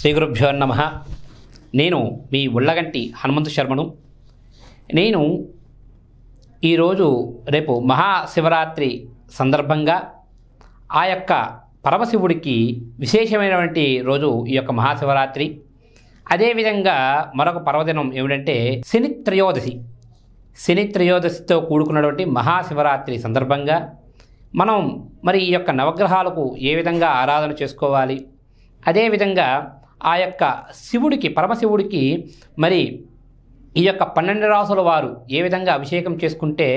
శ్రీ నమ నేను మీ ఉళ్ళగంటి హనుమంతు శర్మను నేను ఈరోజు రేపు మహాశివరాత్రి సందర్భంగా ఆ యొక్క పరమశివుడికి విశేషమైనటువంటి రోజు ఈ యొక్క మహాశివరాత్రి అదేవిధంగా మరొక పర్వదినం ఏమిటంటే శని త్రయోదశి శని త్రయోదశితో కూడుకున్నటువంటి మహాశివరాత్రి సందర్భంగా మనం మరి ఈ యొక్క నవగ్రహాలకు ఏ విధంగా ఆరాధన చేసుకోవాలి అదేవిధంగా ఆ యొక్క శివుడికి పరమశివుడికి మరి ఈ యొక్క పన్నెండు రాసుల వారు ఏ విధంగా అభిషేకం చేసుకుంటే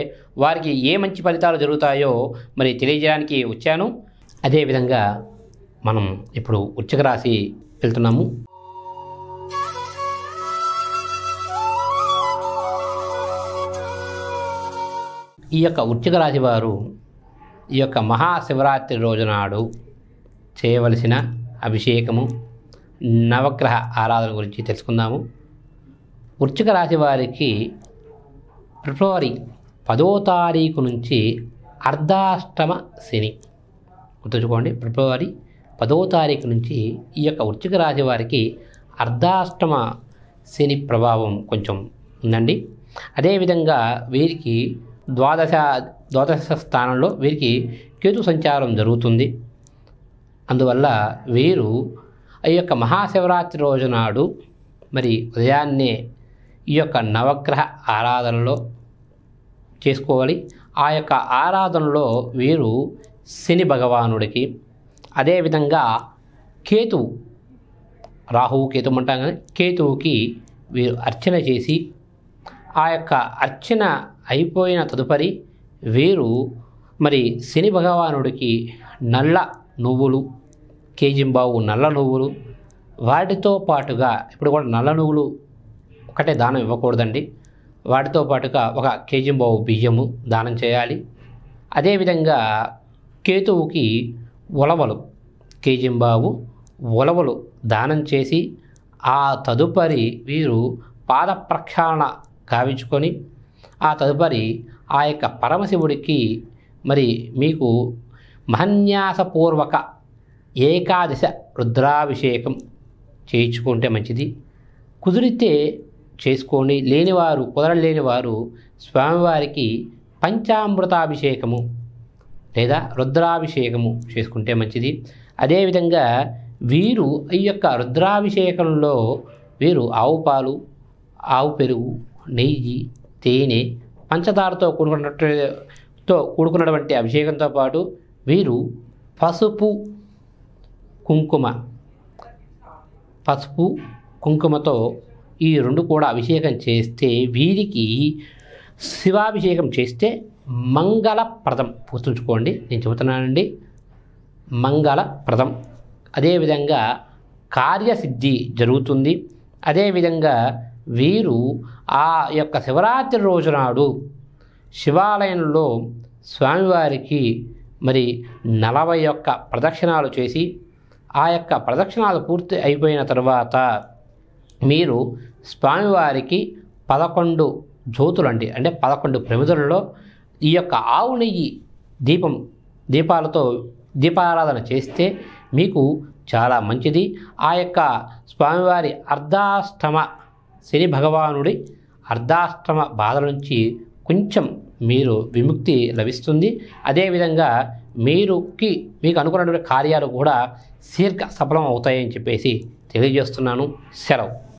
వారికి ఏ మంచి ఫలితాలు జరుగుతాయో మరి తెలియజేయడానికి వచ్చాను అదేవిధంగా మనం ఇప్పుడు ఉచ్చక రాశి వెళ్తున్నాము ఈ యొక్క ఉచ్చక రాశి వారు ఈ యొక్క మహాశివరాత్రి రోజునాడు చేయవలసిన అభిషేకము నవగ్రహ ఆరాధన గురించి తెలుసుకుందాము వృచ్చిక రాశి వారికి ఫిబ్రవరి పదో తారీఖు నుంచి అర్ధాష్టమ శని గుర్తుంచుకోండి ఫిబ్రవరి పదో తారీఖు నుంచి ఈ యొక్క వృచ్చిక రాశి వారికి అర్ధాష్టమ శని ప్రభావం కొంచెం ఉందండి అదేవిధంగా వీరికి ద్వాదశ ద్వాదశ స్థానంలో వీరికి కేతు సంచారం జరుగుతుంది అందువల్ల వీరు ఈ యొక్క మహాశివరాత్రి రోజు నాడు మరి ఉదయాన్నే ఈ యొక్క నవగ్రహ ఆరాధనలో చేసుకోవాలి ఆ యొక్క ఆరాధనలో వీరు శని భగవానుడికి అదేవిధంగా కేతువు రాహువు కేతువు అంటాం కానీ కేతువుకి వీరు అర్చన చేసి ఆ యొక్క అర్చన అయిపోయిన తదుపరి వీరు మరి శని భగవానుడికి నల్ల నువ్వులు కేజింబావు నల్ల నువ్వులు వాటితో పాటుగా ఇప్పుడు కూడా నల్ల నువ్వులు ఒకటే దానం ఇవ్వకూడదండి వాటితో పాటుగా ఒక కేజింబావు బియ్యము దానం చేయాలి అదేవిధంగా కేతువుకి ఉలవలు కేజింబావు ఉలవలు దానం చేసి ఆ తదుపరి వీరు పాద ప్రక్షాళన గావించుకొని ఆ తదుపరి ఆ యొక్క పరమశివుడికి మరి మీకు మహన్యాసపూర్వక ఏకాదశ రుద్రాభిషేకం చేయించుకుంటే మంచిది కుదిరితే చేసుకోండి లేనివారు కుదరలేని వారు స్వామివారికి పంచామృతాభిషేకము లేదా రుద్రాభిషేకము చేసుకుంటే మంచిది అదేవిధంగా వీరు ఈ యొక్క రుద్రాభిషేకంలో వీరు ఆవు పాలు ఆవు పెరుగు నెయ్యి తేనె పంచదారతో కూడుకున్నట్టు తో కూడుకున్నటువంటి అభిషేకంతో పాటు వీరు పసుపు కుంకుమ పసుపు కుంకుమతో ఈ రెండు కూడా అభిషేకం చేస్తే వీరికి శివాభిషేకం చేస్తే మంగళప్రదం గుర్తుంచుకోండి నేను చెబుతున్నానండి మంగళప్రదం అదేవిధంగా కార్యసిద్ధి జరుగుతుంది అదేవిధంగా వీరు ఆ యొక్క శివరాత్రి రోజునాడు శివాలయంలో స్వామివారికి మరి నలభై ఒక్క ప్రదక్షిణాలు చేసి ఆ యొక్క ప్రదక్షిణాలు పూర్తి అయిపోయిన తర్వాత మీరు స్వామివారికి పదకొండు జ్యోతులు అండి అంటే పదకొండు ప్రమిదలలో ఈ యొక్క ఆవు నెయ్యి దీపం దీపాలతో దీపారాధన చేస్తే మీకు చాలా మంచిది ఆ యొక్క స్వామివారి అర్ధాష్టమ శని భగవానుడి అర్ధాష్టమ బాధల నుంచి కొంచెం మీరు విముక్తి లభిస్తుంది అదేవిధంగా మీరుకి మీకు అనుకున్నటువంటి కార్యాలు కూడా శీర్ఘ సఫలం అవుతాయని చెప్పేసి తెలియజేస్తున్నాను సెలవు